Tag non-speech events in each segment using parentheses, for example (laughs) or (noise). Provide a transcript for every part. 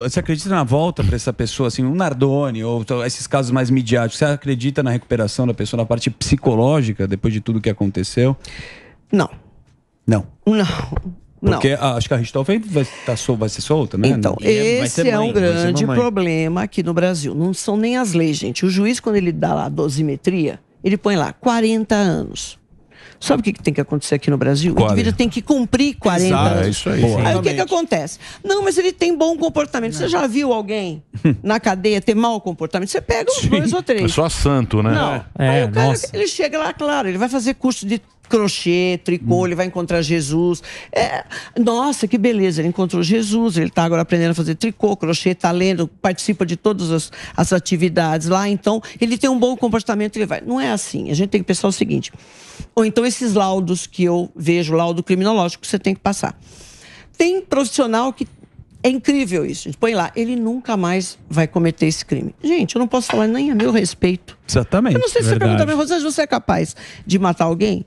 Você acredita na volta para essa pessoa, assim, um Nardone ou esses casos mais midiáticos? Você acredita na recuperação da pessoa na parte psicológica depois de tudo que aconteceu? Não. Não. Não. Porque não. Ah, acho que a Ristoffen vai, tá, vai ser solta, né? Então, e é- esse é mãe, é um grande problema aqui no Brasil. Não são nem as leis, gente. O juiz, quando ele dá lá a dosimetria, ele põe lá 40 anos. Sabe o que, que tem que acontecer aqui no Brasil? Qual? O indivíduo é? tem que cumprir 40 Exato, anos. É isso aí. Boa. Aí o que, que acontece? Não, mas ele tem bom comportamento. Não. Você já viu alguém (laughs) na cadeia ter mau comportamento? Você pega uns dois ou três. É só santo, né? Não. É, aí o cara, nossa. ele chega lá, claro, ele vai fazer curso de crochê, tricô, hum. ele vai encontrar Jesus. É, nossa, que beleza, ele encontrou Jesus, ele está agora aprendendo a fazer tricô, crochê, está lendo, participa de todas as, as, atividades lá, então ele tem um bom comportamento, ele vai. Não é assim, a gente tem que pensar o seguinte, ou então esses laudos que eu vejo, laudo criminológico, que você tem que passar. Tem profissional que é incrível isso. A gente põe lá, ele nunca mais vai cometer esse crime. Gente, eu não posso falar nem a meu respeito. Exatamente. Eu não sei se verdade. você pergunta pra mim, você é capaz de matar alguém?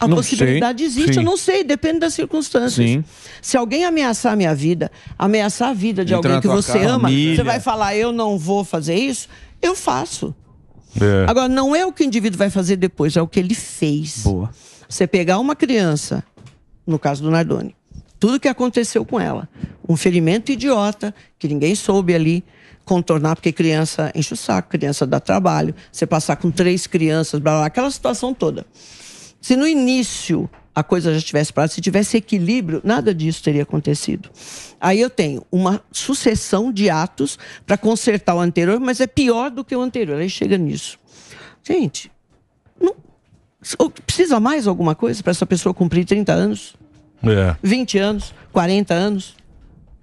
A não possibilidade sei. existe, Sim. eu não sei, depende das circunstâncias. Sim. Se alguém ameaçar a minha vida, ameaçar a vida de alguém que você casa, ama, família. você vai falar, eu não vou fazer isso? Eu faço. É. Agora, não é o que o indivíduo vai fazer depois, é o que ele fez. Boa. Você pegar uma criança, no caso do Nardoni, tudo que aconteceu com ela. Um ferimento idiota, que ninguém soube ali contornar, porque criança enche o saco, criança dá trabalho, você passar com três crianças, blá, blá, aquela situação toda. Se no início a coisa já tivesse parado, se tivesse equilíbrio, nada disso teria acontecido. Aí eu tenho uma sucessão de atos para consertar o anterior, mas é pior do que o anterior. Aí chega nisso. Gente, não, precisa mais alguma coisa para essa pessoa cumprir 30 anos? É. 20 anos, 40 anos?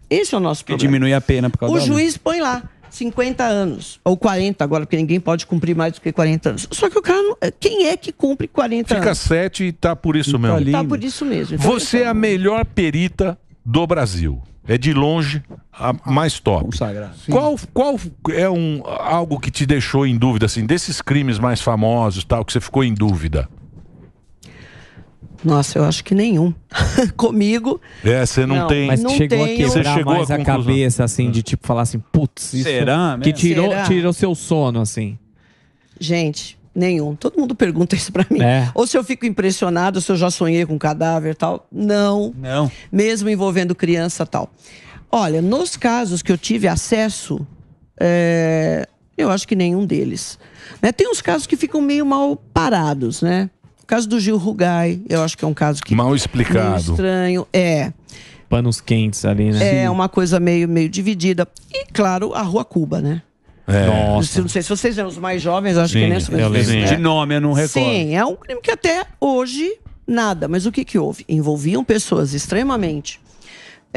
Esse é o nosso problema. E diminui a pena por causa O juiz põe lá. 50 anos, ou 40 agora, porque ninguém pode cumprir mais do que 40 anos. Só que o cara, não, eh, quem é que cumpre 40 Fica anos? Fica 7 e tá por isso mesmo. Tá, tá por isso mesmo. Então, Você é a melhor perita do Brasil. É de longe a mais top. Qual, qual é um, algo que te deixou em dúvida, assim, desses crimes mais famosos, tal, que você ficou em dúvida? Nossa, eu acho que nenhum. (laughs) Comigo. É, você não, não, tem. Mas não chegou tenho. a quebrar chegou mais a, a, cabeça, assim, de tipo falar assim, putz, isso. Será? Mesmo? Que tirou, tirou seu sono, assim. Gente, nenhum. Todo mundo pergunta isso para mim. É. Ou se eu fico impressionado, se eu já sonhei com um cadáver tal. Não. Não. Mesmo envolvendo criança tal. Olha, nos casos que eu tive acesso, é, eu acho que nenhum deles. Né? Tem uns casos que ficam meio mal parados, né? O caso do Gil Rugai, eu acho que é um caso que. Mal explicado. Estranho. É panos quentes ali, né? É, uma coisa meio, meio dividida. E, claro, a Rua Cuba, né? É. Nossa. Não sei se vocês eram os mais jovens, acho Sim, que nem é né? De nome, eu não recordo. Sim, é um crime que até hoje nada. Mas o que, que houve? Envolviam pessoas extremamente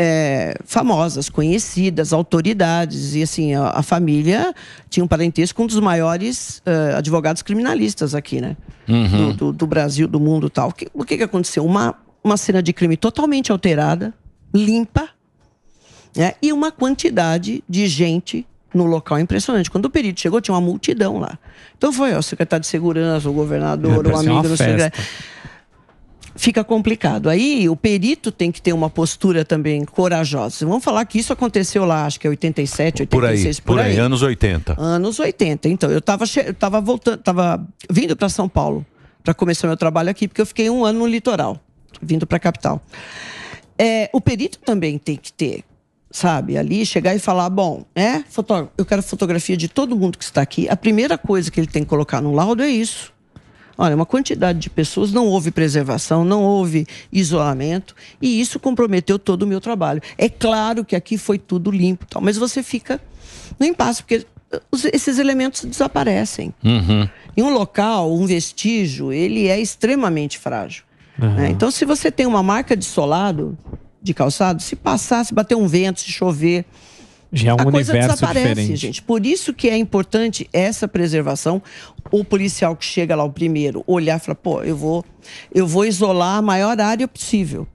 é, famosas, conhecidas, autoridades. E assim, a, a, família tinha um parentesco com um dos maiores uh, advogados criminalistas aqui, né? Uhum. Do, do, do, Brasil, do mundo tal. O que, o que, que aconteceu? Uma, uma cena de crime totalmente alterada, limpa, né? e uma quantidade de gente no local impressionante. Quando o perito chegou, tinha uma multidão lá. Então foi ó, o secretário de segurança, o governador, é, o amigo, do secretário fica complicado. Aí o perito tem que ter uma postura também corajosa. Vamos falar que isso aconteceu lá, acho que é 87, 86, por aí. Por, por aí, anos 80. Anos 80. Então, eu estava eu tava voltando, tava vindo para São Paulo para começar meu trabalho aqui, porque eu fiquei um ano no litoral, vindo para a capital. É, o perito também tem que ter sabe, ali, chegar e falar: bom, é, fotógrafo, eu quero fotografia de todo mundo que está aqui. A primeira coisa que ele tem que colocar no laudo é isso. Olha, uma quantidade de pessoas, não houve preservação, não houve isolamento, e isso comprometeu todo o meu trabalho. É claro que aqui foi tudo limpo, tal, mas você fica no impasse, porque uh, esses elementos desaparecem. Uhum. Em um local, um vestígio, ele é extremamente frágil. Uhum. Né? Então, se você tem uma marca de solado, de calçado, se passar, se bater um vento, se chover, já é um a coisa universo diferente. gente. Por isso que é importante essa preservação. O policial que chega lá o primeiro olhar e falar, pô, eu vou, eu vou isolar a maior área possível.